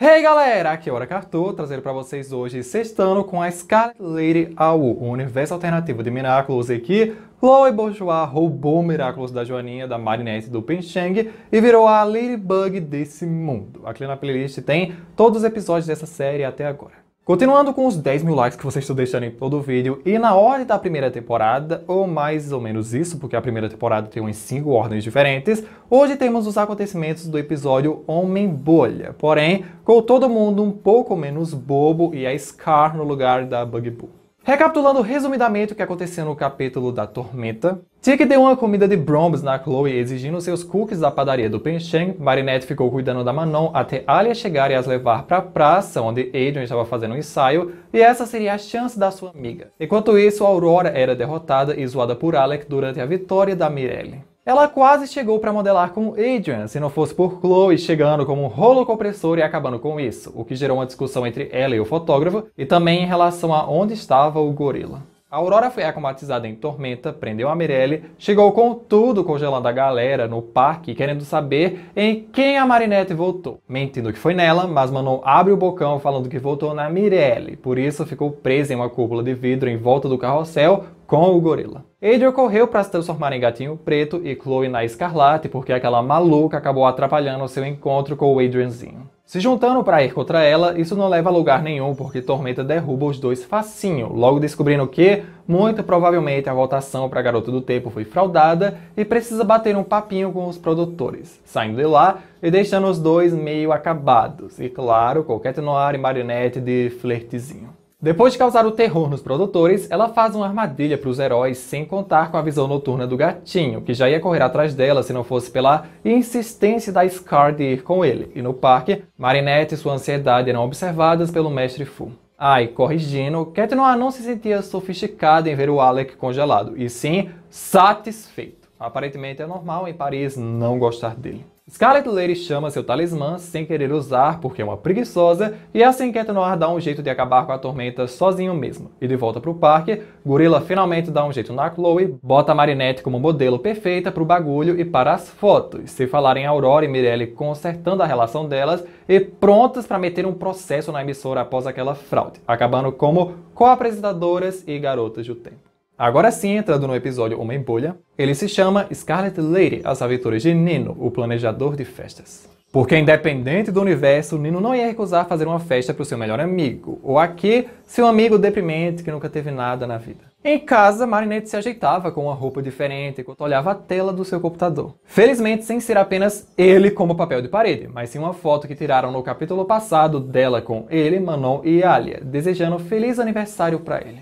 Hey galera, aqui é Hora Cartô, trazendo para vocês hoje sextando com a Scarlet Lady AU, o universo alternativo de Miraculous e que Chloe Bourgeois roubou Miraculous da Joaninha, da Marinette do Pincheng e virou a Ladybug desse mundo. Aqui na playlist tem todos os episódios dessa série até agora. Continuando com os 10 mil likes que vocês estão deixando em todo o vídeo, e na ordem da primeira temporada, ou mais ou menos isso, porque a primeira temporada tem umas 5 ordens diferentes, hoje temos os acontecimentos do episódio Homem-Bolha, porém, com todo mundo um pouco menos bobo e a Scar no lugar da Bug Boo. Recapitulando resumidamente o que aconteceu no capítulo da Tormenta, Tig deu uma comida de Broms na Chloe exigindo seus cookies da padaria do Pencheng, Marinette ficou cuidando da Manon até Alia chegar e as levar para a praça onde Adrian estava fazendo um ensaio, e essa seria a chance da sua amiga. Enquanto isso, Aurora era derrotada e zoada por Alec durante a vitória da Mirelle. Ela quase chegou para modelar com Adrian, se não fosse por Chloe chegando como um rolo compressor e acabando com isso, o que gerou uma discussão entre ela e o fotógrafo, e também em relação a onde estava o gorila. A Aurora foi aclimatizada em Tormenta, prendeu a Mirelle, chegou com tudo congelando a galera no parque, querendo saber em quem a Marinette votou. Mentindo que foi nela, mas Manon abre o bocão falando que votou na Mirelle, por isso ficou presa em uma cúpula de vidro em volta do carrossel, com o gorila. Adriel correu para se transformar em gatinho preto e Chloe na escarlate porque aquela maluca acabou atrapalhando seu encontro com o Adrianzinho. Se juntando para ir contra ela, isso não leva a lugar nenhum porque Tormenta derruba os dois facinho, logo descobrindo que, muito provavelmente, a votação para Garoto do Tempo foi fraudada e precisa bater um papinho com os produtores, saindo de lá e deixando os dois meio acabados, e claro, com Cat Noir e Marionette de flertezinho. Depois de causar o terror nos produtores, ela faz uma armadilha para os heróis sem contar com a visão noturna do gatinho, que já ia correr atrás dela se não fosse pela insistência da Scar de ir com ele. E no parque, Marinette e sua ansiedade eram observadas pelo mestre Fu. Ai, ah, corrigindo, Cat não se sentia sofisticada em ver o Alec congelado, e sim satisfeito. Aparentemente é normal em Paris não gostar dele. Scarlet Lady chama seu talismã sem querer usar porque é uma preguiçosa e assim que ar dá um jeito de acabar com a tormenta sozinho mesmo. E de volta pro parque, Gorilla finalmente dá um jeito na Chloe, bota a Marinette como modelo perfeita pro bagulho e para as fotos. Se falarem Aurora e Mirelle consertando a relação delas e prontas para meter um processo na emissora após aquela fraude, acabando como co-apresentadoras e garotas do tempo. Agora sim, entrando no episódio uma Bolha, ele se chama Scarlet Lady, as aventuras de Nino, o planejador de festas. Porque, independente do universo, Nino não ia recusar fazer uma festa para o seu melhor amigo, ou aqui, seu amigo deprimente que nunca teve nada na vida. Em casa, Marinette se ajeitava com uma roupa diferente enquanto olhava a tela do seu computador. Felizmente, sem ser apenas ele como papel de parede, mas sim uma foto que tiraram no capítulo passado dela com ele, Manon e Alia, desejando feliz aniversário para ele.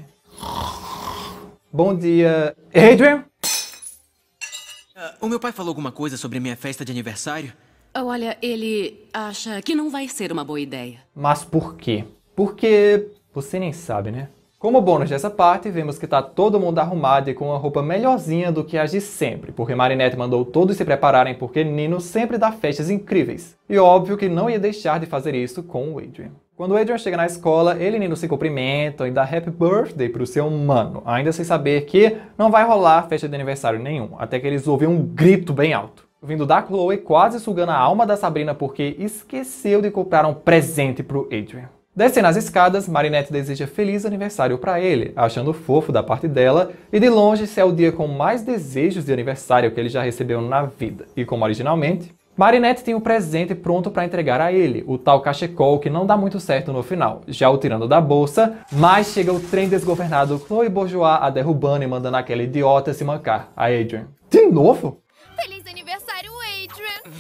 Bom dia, Adrian. Uh, o meu pai falou alguma coisa sobre minha festa de aniversário? Ah, olha, ele acha que não vai ser uma boa ideia. Mas por quê? Porque você nem sabe, né? Como bônus dessa parte, vemos que tá todo mundo arrumado e com uma roupa melhorzinha do que as de sempre, porque Marinette mandou todos se prepararem porque Nino sempre dá festas incríveis. E óbvio que não ia deixar de fazer isso com o Adrian. Quando o Adrian chega na escola, ele e Nino se cumprimentam e dá happy birthday pro seu mano, ainda sem saber que não vai rolar festa de aniversário nenhum, até que eles ouvem um grito bem alto. Vindo da Chloe, quase sugando a alma da Sabrina porque esqueceu de comprar um presente pro Adrian. Descendo as escadas, Marinette deseja feliz aniversário para ele, achando fofo da parte dela, e de longe esse é o dia com mais desejos de aniversário que ele já recebeu na vida. E como originalmente, Marinette tem um presente pronto para entregar a ele, o tal cachecol que não dá muito certo no final, já o tirando da bolsa, mas chega o trem desgovernado Chloe Bourgeois a derrubando e mandando aquela idiota se mancar, a Adrian. De novo? Feliz aniversário, Adrian!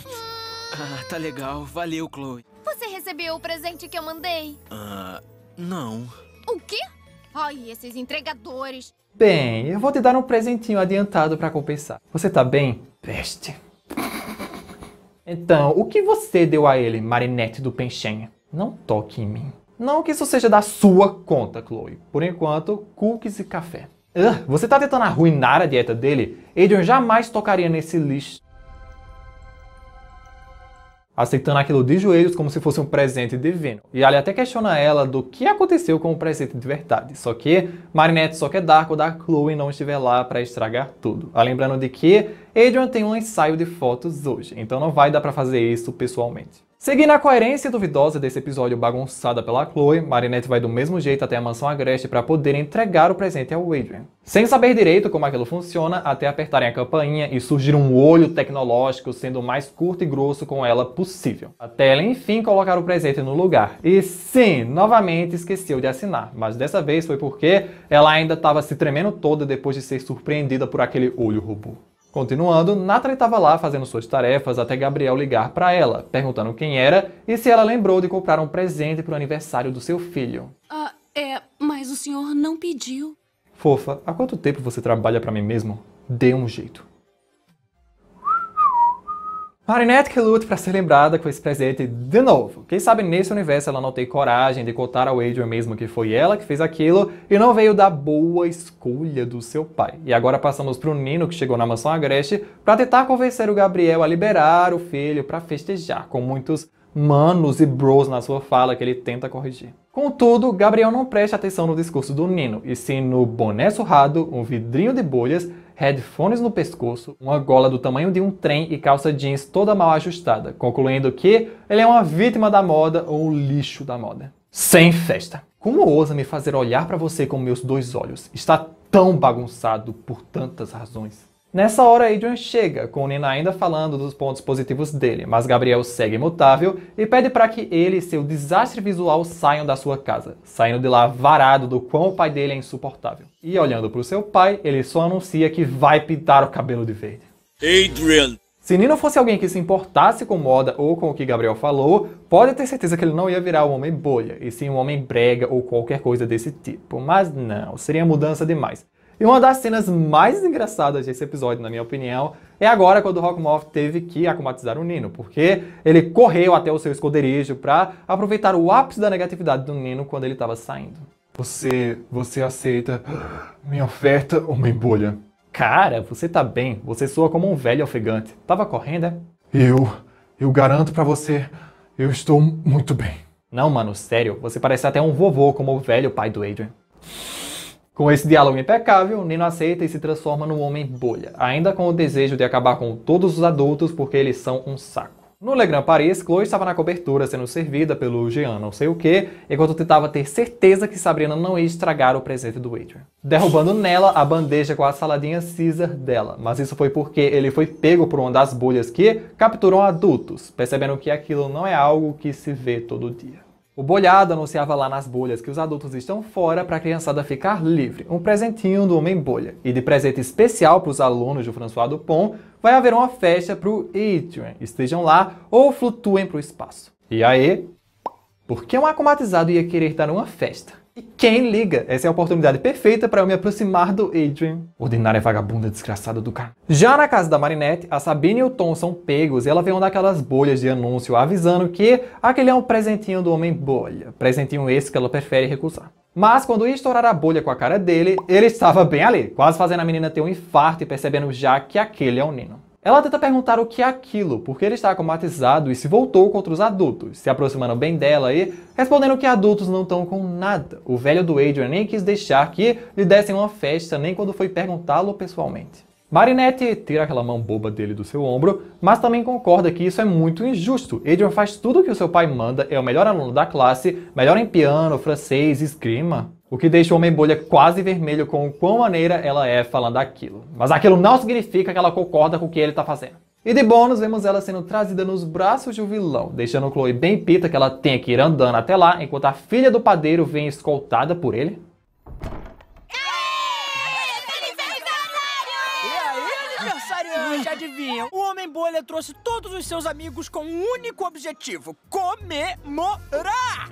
ah, tá legal. Valeu, Chloe. Você recebeu o presente que eu mandei? Ah, uh, não. O quê? Ai, esses entregadores. Bem, eu vou te dar um presentinho adiantado para compensar. Você tá bem? Peste. Então, o que você deu a ele, Marinette do Penchen? Não toque em mim. Não que isso seja da sua conta, Chloe. Por enquanto, cookies e café. Uh, você tá tentando arruinar a dieta dele? Adrian jamais tocaria nesse lixo aceitando aquilo de joelhos como se fosse um presente divino. E ali até questiona ela do que aconteceu com o presente de verdade. Só que Marinette só quer dar quando a Chloe não estiver lá para estragar tudo. Ah, lembrando de que Adrian tem um ensaio de fotos hoje, então não vai dar para fazer isso pessoalmente. Seguindo a coerência duvidosa desse episódio bagunçada pela Chloe, Marinette vai do mesmo jeito até a mansão agreste para poder entregar o presente ao Adrian. Sem saber direito como aquilo funciona, até apertarem a campainha e surgir um olho tecnológico sendo o mais curto e grosso com ela possível. Até ela enfim colocar o presente no lugar. E sim, novamente esqueceu de assinar, mas dessa vez foi porque ela ainda estava se tremendo toda depois de ser surpreendida por aquele olho robô. Continuando, Natalie estava lá fazendo suas tarefas até Gabriel ligar para ela, perguntando quem era e se ela lembrou de comprar um presente para o aniversário do seu filho. Ah, é, mas o senhor não pediu. Fofa, há quanto tempo você trabalha para mim mesmo? Dê um jeito. Marinette que luta para ser lembrada com esse presente de novo. Quem sabe nesse universo ela não tem coragem de contar ao Adrian mesmo que foi ela que fez aquilo e não veio da boa escolha do seu pai. E agora passamos para o Nino que chegou na mansão agreste para tentar convencer o Gabriel a liberar o filho para festejar com muitos manos e bros na sua fala que ele tenta corrigir. Contudo, Gabriel não presta atenção no discurso do Nino, e sim no boné surrado, um vidrinho de bolhas headphones no pescoço, uma gola do tamanho de um trem e calça jeans toda mal ajustada, concluindo que ele é uma vítima da moda ou um lixo da moda. Sem festa. Como ousa me fazer olhar para você com meus dois olhos? Está tão bagunçado por tantas razões. Nessa hora, Adrian chega, com Nina ainda falando dos pontos positivos dele, mas Gabriel segue imutável e pede para que ele e seu desastre visual saiam da sua casa, saindo de lá varado do quão o pai dele é insuportável. E olhando para o seu pai, ele só anuncia que vai pintar o cabelo de verde. Adrian, se Nino fosse alguém que se importasse com moda ou com o que Gabriel falou, pode ter certeza que ele não ia virar um homem bolha, e sim um homem brega ou qualquer coisa desse tipo. Mas não, seria mudança demais. E uma das cenas mais engraçadas desse episódio, na minha opinião, é agora quando o Rockmoth teve que acumatizar o Nino, porque ele correu até o seu esconderijo para aproveitar o ápice da negatividade do Nino quando ele estava saindo. Você, você aceita minha oferta, ou homem bolha? Cara, você tá bem. Você soa como um velho ofegante. Tava correndo, é? Eu, eu garanto para você, eu estou muito bem. Não, mano, sério. Você parece até um vovô como o velho pai do Adrian. Com esse diálogo impecável, Nino aceita e se transforma no homem bolha, ainda com o desejo de acabar com todos os adultos porque eles são um saco. No Legrand Paris, Chloe estava na cobertura sendo servida pelo Jean não sei o que, enquanto tentava ter certeza que Sabrina não ia estragar o presente do Adrian. Derrubando nela a bandeja com a saladinha Caesar dela, mas isso foi porque ele foi pego por uma das bolhas que capturam adultos, percebendo que aquilo não é algo que se vê todo dia. O bolhado anunciava lá nas bolhas que os adultos estão fora para a criançada ficar livre. Um presentinho do Homem Bolha. E de presente especial para os alunos do François Dupont, vai haver uma festa para o Adrian. Estejam lá ou flutuem para o espaço. E aí? Por que um acomatizado ia querer dar uma festa? E quem liga? Essa é a oportunidade perfeita para eu me aproximar do Adrian. Ordinária vagabunda desgraçada do cara. Já na casa da Marinette, a Sabine e o Tom são pegos e ela vem uma daquelas bolhas de anúncio avisando que aquele é um presentinho do homem bolha. Presentinho esse que ela prefere recusar. Mas quando ia estourar a bolha com a cara dele, ele estava bem ali, quase fazendo a menina ter um infarto e percebendo já que aquele é o Nino. Ela tenta perguntar o que é aquilo, porque ele está comatizado e se voltou contra os adultos, se aproximando bem dela e respondendo que adultos não estão com nada. O velho do Adrian nem quis deixar que lhe dessem uma festa, nem quando foi perguntá-lo pessoalmente. Marinette tira aquela mão boba dele do seu ombro, mas também concorda que isso é muito injusto. Adrian faz tudo o que o seu pai manda, é o melhor aluno da classe, melhor em piano, francês, esgrima o que deixa o Homem-Bolha quase vermelho com o quão maneira ela é falando aquilo. Mas aquilo não significa que ela concorda com o que ele está fazendo. E de bônus, vemos ela sendo trazida nos braços de um vilão, deixando Chloe bem pita que ela tem que ir andando até lá, enquanto a filha do padeiro vem escoltada por ele. já é adivinham. O Homem Bolha trouxe todos os seus amigos com um único objetivo: comemorar!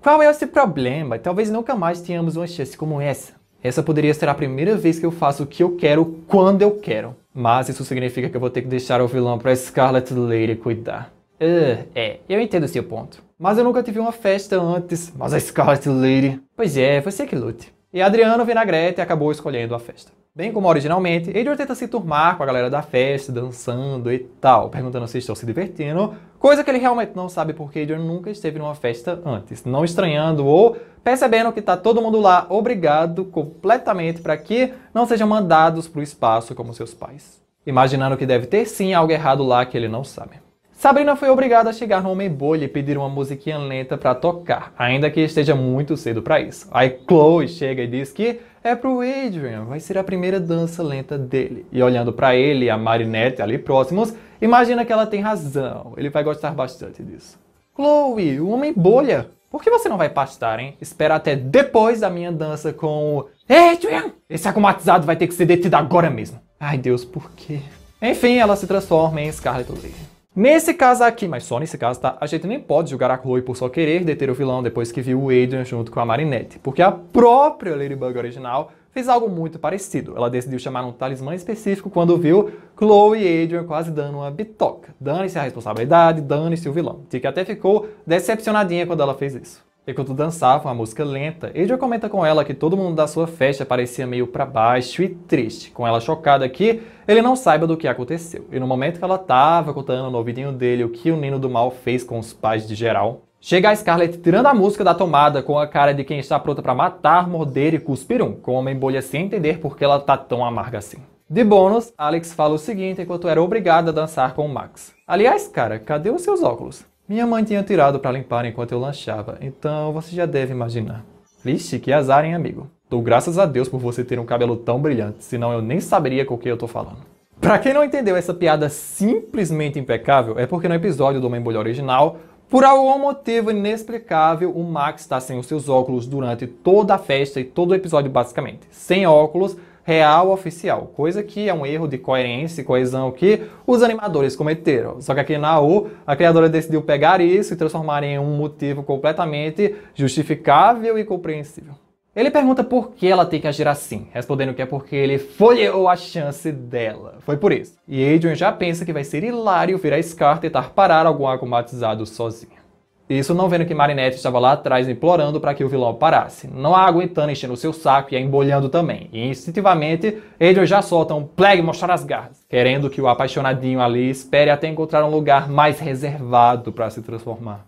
Qual é esse problema? Talvez nunca mais tenhamos uma chance como essa. Essa poderia ser a primeira vez que eu faço o que eu quero quando eu quero. Mas isso significa que eu vou ter que deixar o vilão para Scarlet Lady cuidar. Uh, é, eu entendo o seu ponto. Mas eu nunca tive uma festa antes, mas a Scarlet Lady... Pois é, você que lute. E Adriano Vinagrete acabou escolhendo a festa. Bem como originalmente, Edward tenta se turmar com a galera da festa, dançando e tal, perguntando se estão se divertindo, coisa que ele realmente não sabe porque Edward nunca esteve numa festa antes, não estranhando ou percebendo que está todo mundo lá obrigado completamente para que não sejam mandados para o espaço como seus pais. Imaginando que deve ter sim algo errado lá que ele não sabe. Sabrina foi obrigada a chegar no Homem Bolha e pedir uma musiquinha lenta para tocar, ainda que esteja muito cedo para isso. Aí Chloe chega e diz que é pro Adrian, vai ser a primeira dança lenta dele. E olhando para ele e a Marinette ali próximos, imagina que ela tem razão, ele vai gostar bastante disso. Chloe, o Homem Bolha, por que você não vai pastar, hein? Espera até depois da minha dança com o Adrian! Esse acumatizado vai ter que ser detido agora mesmo. Ai Deus, por quê? Enfim, ela se transforma em Scarlet Lee. Nesse caso aqui, mas só nesse caso, tá? A gente nem pode julgar a Chloe por só querer deter o vilão depois que viu o Adrian junto com a Marinette, porque a própria Ladybug original fez algo muito parecido. Ela decidiu chamar um talismã específico quando viu Chloe e Adrian quase dando uma bitoca. Dane-se a responsabilidade, dane-se o vilão. Tika até ficou decepcionadinha quando ela fez isso enquanto dançavam a música lenta, Adrian comenta com ela que todo mundo da sua festa parecia meio para baixo e triste, com ela chocada aqui ele não saiba do que aconteceu. E no momento que ela estava contando no ouvidinho dele o que o Nino do Mal fez com os pais de geral, Chega a Scarlett tirando a música da tomada com a cara de quem está pronta para matar, morder e cuspir um, com uma embolha sem entender por que ela tá tão amarga assim. De bônus, Alex fala o seguinte enquanto era obrigada a dançar com o Max. Aliás, cara, cadê os seus óculos? Minha mãe tinha tirado para limpar enquanto eu lanchava, então você já deve imaginar. Vixe, que azar, hein, amigo? Dou graças a Deus por você ter um cabelo tão brilhante, senão eu nem saberia com o que eu tô falando. Pra quem não entendeu essa piada simplesmente impecável, é porque no episódio do Mãe Bolha original, por algum motivo inexplicável, o Max está sem os seus óculos durante toda a festa e todo o episódio, basicamente. Sem óculos, real oficial, coisa que é um erro de coerência e coesão que os animadores cometeram. Só que aqui na U, a criadora decidiu pegar isso e transformar em um motivo completamente justificável e compreensível. Ele pergunta por que ela tem que agir assim, respondendo que é porque ele folheou a chance dela. Foi por isso. E Adrian já pensa que vai ser hilário virar Scar tentar parar algum acumatizado sozinho. Isso não vendo que Marinette estava lá atrás implorando para que o vilão parasse. Não a aguentando enchendo seu saco e a embolhando também. E instintivamente, Adrian já solta um plague mostrar as garras, querendo que o apaixonadinho ali espere até encontrar um lugar mais reservado para se transformar.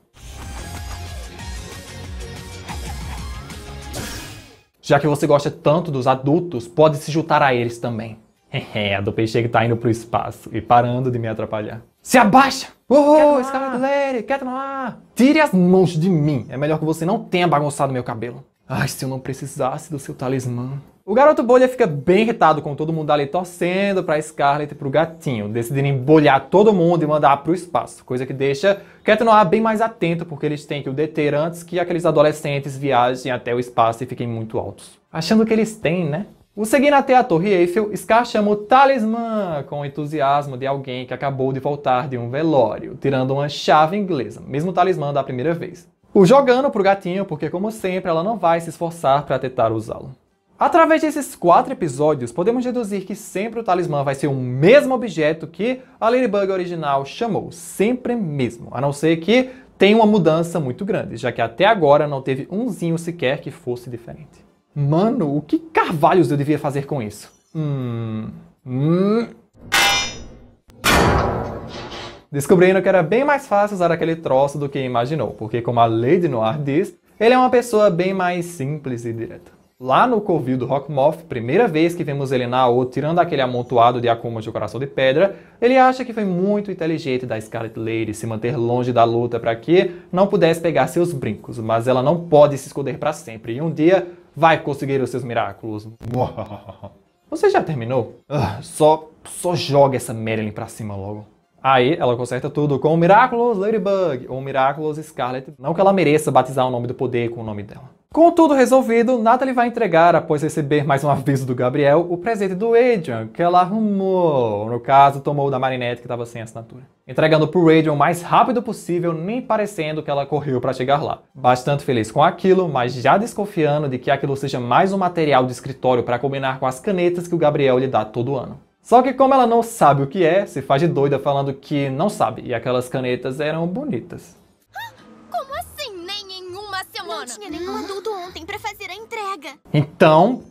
Já que você gosta tanto dos adultos, pode se juntar a eles também. É, a do peixe que tá indo pro espaço e parando de me atrapalhar. Se abaixa! Uhul, esse lady, quer tomar? Tire as mãos de mim. É melhor que você não tenha bagunçado meu cabelo. Ai, se eu não precisasse do seu talismã. O garoto bolha fica bem irritado com todo mundo ali torcendo pra Scarlett e pro gatinho, decidirem bolhar todo mundo e mandar pro espaço, coisa que deixa Noir bem mais atento porque eles têm que o deter antes que aqueles adolescentes viajem até o espaço e fiquem muito altos. Achando que eles têm, né? O seguir até a Torre Eiffel, Scar chama o talismã com o entusiasmo de alguém que acabou de voltar de um velório, tirando uma chave inglesa, mesmo talismã da primeira vez. O jogando pro gatinho, porque como sempre ela não vai se esforçar para tentar usá-lo. Através desses quatro episódios, podemos deduzir que sempre o talismã vai ser o mesmo objeto que a Ladybug original chamou, sempre mesmo, a não ser que tenha uma mudança muito grande, já que até agora não teve umzinho sequer que fosse diferente. Mano, o que carvalhos eu devia fazer com isso? Hum. Hum. Descobrindo que era bem mais fácil usar aquele troço do que imaginou, porque como a Lady Noir diz, ele é uma pessoa bem mais simples e direta. Lá no covil do Rockmoth, primeira vez que vemos ele na O tirando aquele amontoado de Akuma de Coração de Pedra, ele acha que foi muito inteligente da Scarlet Lady se manter longe da luta para que não pudesse pegar seus brincos, mas ela não pode se esconder para sempre, e um dia vai conseguir os seus miraculos. Você já terminou? Uh, só, só joga essa Marilyn pra cima logo. Aí ela conserta tudo com o Miraculous Ladybug ou Miraculous Scarlet. Não que ela mereça batizar o nome do poder com o nome dela. Com tudo resolvido, Natalie vai entregar, após receber mais um aviso do Gabriel, o presente do Adrian, que ela arrumou. No caso, tomou da Marinette, que estava sem assinatura. Entregando pro Adrian o mais rápido possível, nem parecendo que ela correu para chegar lá. Bastante feliz com aquilo, mas já desconfiando de que aquilo seja mais um material de escritório para combinar com as canetas que o Gabriel lhe dá todo ano. Só que como ela não sabe o que é, se faz de doida falando que não sabe, e aquelas canetas eram bonitas. Não tinha nenhum adulto ontem para fazer a entrega. Então,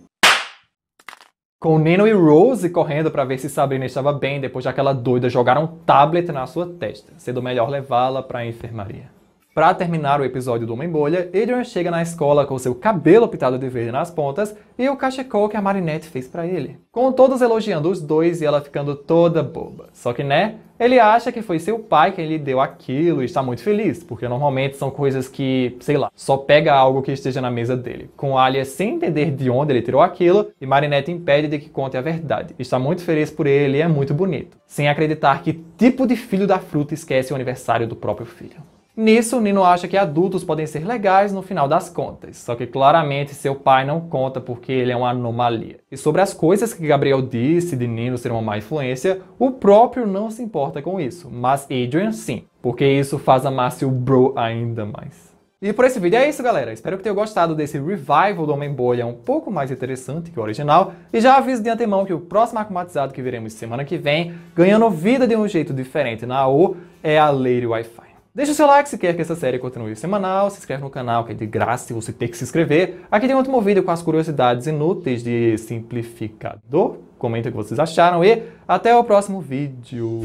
com Nino e Rose correndo para ver se Sabrina estava bem depois daquela doida jogar um tablet na sua testa, sendo melhor levá-la para a enfermaria. Para terminar o episódio do Homem Bolha, Adrian chega na escola com seu cabelo pintado de verde nas pontas e o cachecol que a Marinette fez para ele. Com todos elogiando os dois e ela ficando toda boba. Só que né, ele acha que foi seu pai quem lhe deu aquilo e está muito feliz, porque normalmente são coisas que, sei lá, só pega algo que esteja na mesa dele. Com Alia sem entender de onde ele tirou aquilo e Marinette impede de que conte a verdade. Está muito feliz por ele e é muito bonito. Sem acreditar que tipo de filho da fruta esquece o aniversário do próprio filho. Nisso, o Nino acha que adultos podem ser legais no final das contas, só que claramente seu pai não conta porque ele é uma anomalia. E sobre as coisas que Gabriel disse de Nino ser uma má influência, o próprio não se importa com isso, mas Adrian sim, porque isso faz amar seu bro ainda mais. E por esse vídeo é isso, galera. Espero que tenham gostado desse revival do Homem-Bolha um pouco mais interessante que o original. E já aviso de antemão que o próximo acumatizado que veremos semana que vem, ganhando vida de um jeito diferente na O é a Lady Wi-Fi. Deixa o seu like se quer que essa série continue semanal, se inscreve no canal, que é de graça se você tem que se inscrever. Aqui tem outro vídeo com as curiosidades inúteis de simplificador. Comenta o que vocês acharam e até o próximo vídeo.